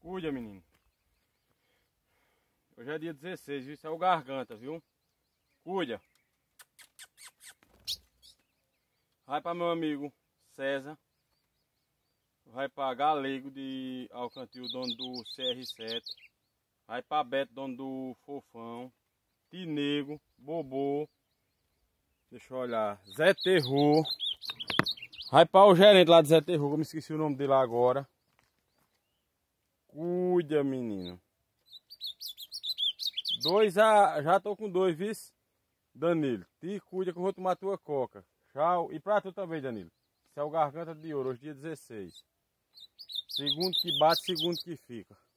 Cuida, menino. Hoje é dia 16, viu? Isso é o garganta, viu? Cuida. Vai para meu amigo César. Vai para Galego de Alcantil, dono do CR7. Vai para Beto, dono do Fofão. Tinego, Bobô. Deixa eu olhar. Zé Terror. Vai para o gerente lá de Zé Terror, eu me esqueci o nome dele agora cuida, menino. Dois a já tô com dois, viu? Danilo, te cuida que eu vou tomar tua coca. Tchau. E pra tu também, Danilo. Isso é o Garganta de Ouro, hoje é dia 16. Segundo que bate, segundo que fica.